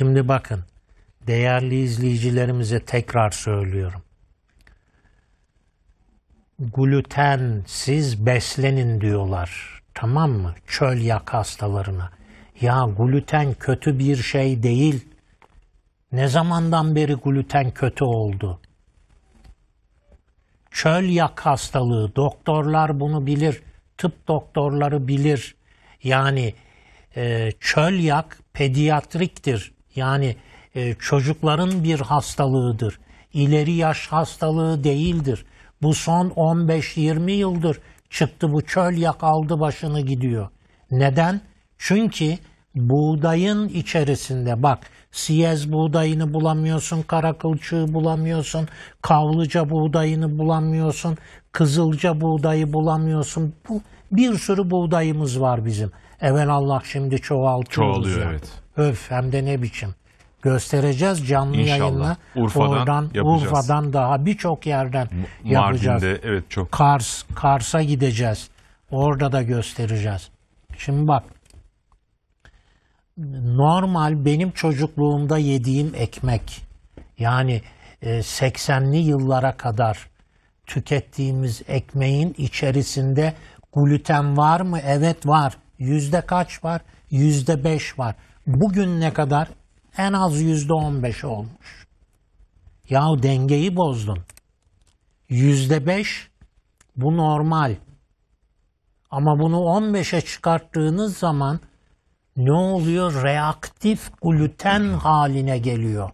Şimdi bakın, değerli izleyicilerimize tekrar söylüyorum. Glutensiz beslenin diyorlar. Tamam mı? Çöl yak hastalarına. Ya gluten kötü bir şey değil. Ne zamandan beri gluten kötü oldu? Çöl yak hastalığı, doktorlar bunu bilir, tıp doktorları bilir. Yani e, çöl yak pediatriktir. Yani e, çocukların bir hastalığıdır. İleri yaş hastalığı değildir. Bu son 15-20 yıldır çıktı bu çölyak aldı başını gidiyor. Neden? Çünkü buğdayın içerisinde bak siyez buğdayını bulamıyorsun, kara bulamıyorsun, kavlıca buğdayını bulamıyorsun, kızılca buğdayı bulamıyorsun. Bu bir sürü buğdayımız var bizim. Evvel Allah şimdi çoğaltıyoruz. Çoğalıyor ya. evet. Öf hem de ne biçim. Göstereceğiz canlı İnşallah. yayınla. Urfa'dan Oradan, yapacağız. Urfa'dan daha birçok yerden M- yapacağız. Mardin'de evet çok. Kars, Kars'a gideceğiz. Orada da göstereceğiz. Şimdi bak normal benim çocukluğumda yediğim ekmek yani 80'li e, yıllara kadar tükettiğimiz ekmeğin içerisinde Gluten var mı? Evet var. Yüzde kaç var? Yüzde beş var. Bugün ne kadar? En az yüzde on beş olmuş. Yahu dengeyi bozdun. Yüzde beş bu normal. Ama bunu 15'e çıkarttığınız zaman ne oluyor? Reaktif gluten haline geliyor.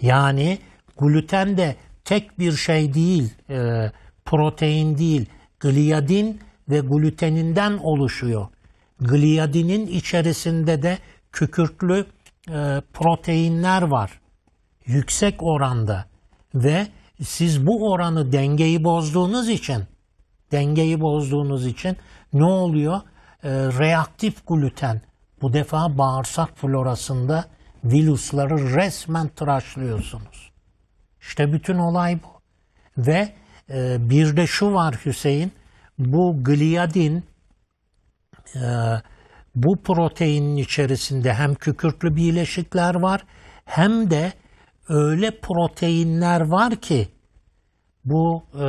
Yani gluten de tek bir şey değil, e, protein değil. Gliadin ve gluteninden oluşuyor. Gliadinin içerisinde de kükürtlü e, proteinler var. Yüksek oranda ve siz bu oranı dengeyi bozduğunuz için dengeyi bozduğunuz için ne oluyor? E, reaktif gluten bu defa bağırsak florasında virüsleri resmen tıraşlıyorsunuz. İşte bütün olay bu. Ve e, bir de şu var Hüseyin, bu gliadin e, bu proteinin içerisinde hem kükürtlü bileşikler var hem de öyle proteinler var ki bu e,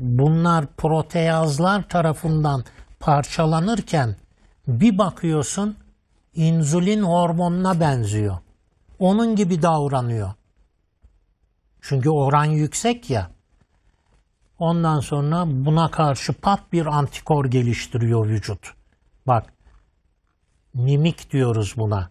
bunlar proteazlar tarafından parçalanırken bir bakıyorsun insülin hormonuna benziyor. Onun gibi davranıyor. Çünkü oran yüksek ya. Ondan sonra buna karşı pat bir antikor geliştiriyor vücut. Bak, mimik diyoruz buna.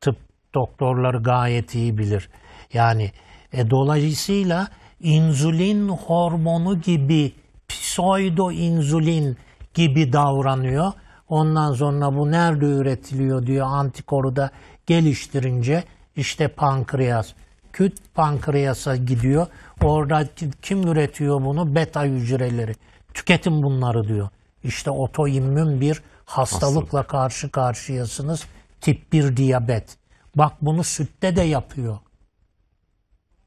Tıp doktorları gayet iyi bilir. Yani e, dolayısıyla insülin hormonu gibi pseudo insülin gibi davranıyor. Ondan sonra bu nerede üretiliyor diyor antikoru da geliştirince işte pankreas, küt pankreasa gidiyor. Orada kim üretiyor bunu? Beta hücreleri. Tüketin bunları diyor. İşte otoimmün bir hastalıkla Hastalık. karşı karşıyasınız. Tip 1 diyabet. Bak bunu sütte de yapıyor.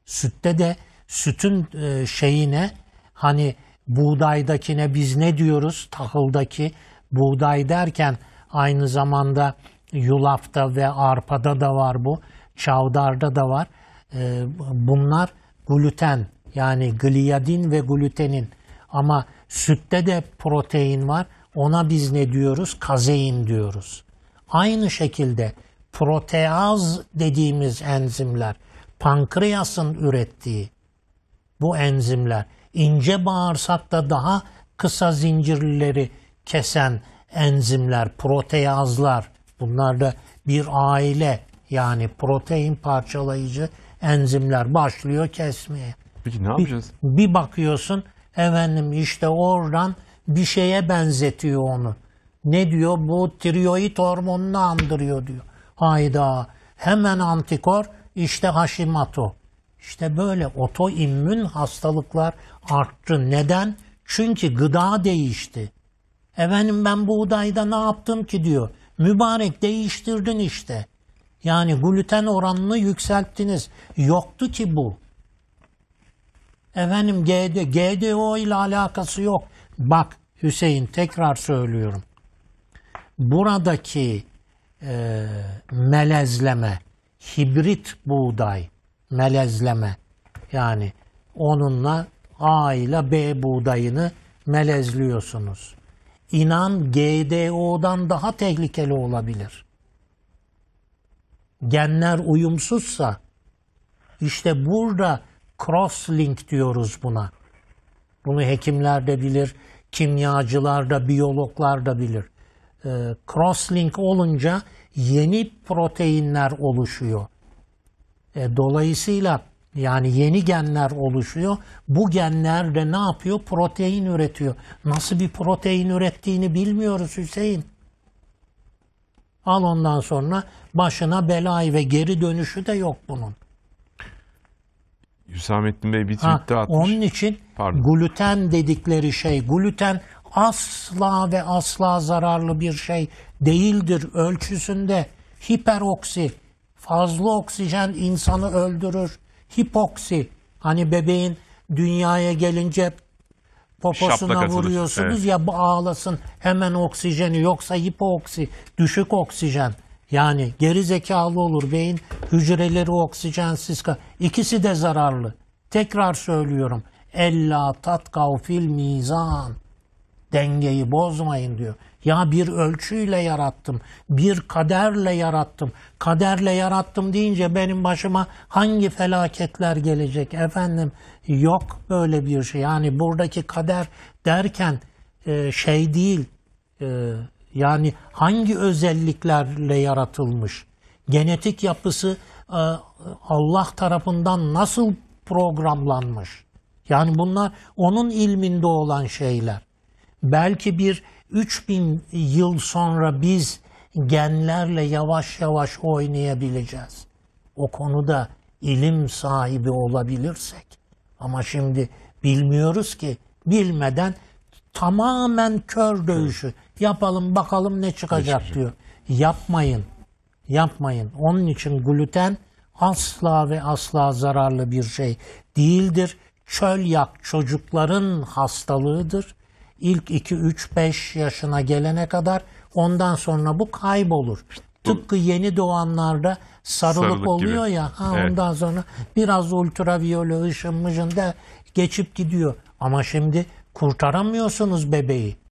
Sütte de sütün e, şeyine hani buğdaydakine biz ne diyoruz? Tahıldaki buğday derken aynı zamanda yulafta ve arpada da var bu. Çavdarda da var. Ee, bunlar gluten yani gliadin ve glutenin ama sütte de protein var. Ona biz ne diyoruz? Kazein diyoruz. Aynı şekilde proteaz dediğimiz enzimler, pankreasın ürettiği bu enzimler, ince bağırsakta daha kısa zincirleri kesen enzimler, proteazlar. Bunlar da bir aile yani protein parçalayıcı enzimler başlıyor kesmeye. Peki ne yapacağız? Bir, bir bakıyorsun efendim işte oradan bir şeye benzetiyor onu. Ne diyor? Bu tiroid hormonunu andırıyor diyor. Hayda. Hemen antikor işte Hashimoto. İşte böyle otoimmün hastalıklar arttı. Neden? Çünkü gıda değişti. Efendim ben buğdayda ne yaptım ki diyor. Mübarek değiştirdin işte. Yani gluten oranını yükselttiniz. Yoktu ki bu. Efendim GD, GDO ile alakası yok. Bak Hüseyin tekrar söylüyorum. Buradaki e, melezleme, hibrit buğday, melezleme yani onunla A ile B buğdayını melezliyorsunuz. İnan GDO'dan daha tehlikeli olabilir.'' genler uyumsuzsa işte burada cross-link diyoruz buna. Bunu hekimler de bilir, kimyacılar da, biyologlar da bilir. E, cross-link olunca yeni proteinler oluşuyor. E, dolayısıyla yani yeni genler oluşuyor. Bu genler de ne yapıyor? Protein üretiyor. Nasıl bir protein ürettiğini bilmiyoruz Hüseyin. Al ondan sonra başına belayı ve geri dönüşü de yok bunun. Hüsamettin Bey bir tweet atmış. Onun için Pardon. gluten dedikleri şey, gluten asla ve asla zararlı bir şey değildir ölçüsünde. Hiperoksi, fazla oksijen insanı öldürür. Hipoksi, hani bebeğin dünyaya gelince poposuna vuruyorsunuz atılır. ya bu ağlasın hemen oksijeni yoksa hipoksi düşük oksijen yani geri zekalı olur beyin hücreleri oksijensiz kal. İkisi de zararlı. Tekrar söylüyorum. Ella tatkavfil mizan dengeyi bozmayın diyor. Ya bir ölçüyle yarattım, bir kaderle yarattım. Kaderle yarattım deyince benim başıma hangi felaketler gelecek efendim? Yok böyle bir şey. Yani buradaki kader derken e, şey değil. E, yani hangi özelliklerle yaratılmış? Genetik yapısı e, Allah tarafından nasıl programlanmış? Yani bunlar onun ilminde olan şeyler. Belki bir 3000 yıl sonra biz genlerle yavaş yavaş oynayabileceğiz. O konuda ilim sahibi olabilirsek. Ama şimdi bilmiyoruz ki bilmeden tamamen kör dövüşü yapalım bakalım ne çıkacak şey. diyor. Yapmayın. Yapmayın. Onun için gluten asla ve asla zararlı bir şey değildir. Çöl yak çocukların hastalığıdır ilk 2-3-5 yaşına gelene kadar ondan sonra bu kaybolur. Tıpkı yeni doğanlarda sarılık, sarılık oluyor gibi. ya ha evet. ondan sonra biraz ultraviyole ışın da geçip gidiyor. Ama şimdi kurtaramıyorsunuz bebeği.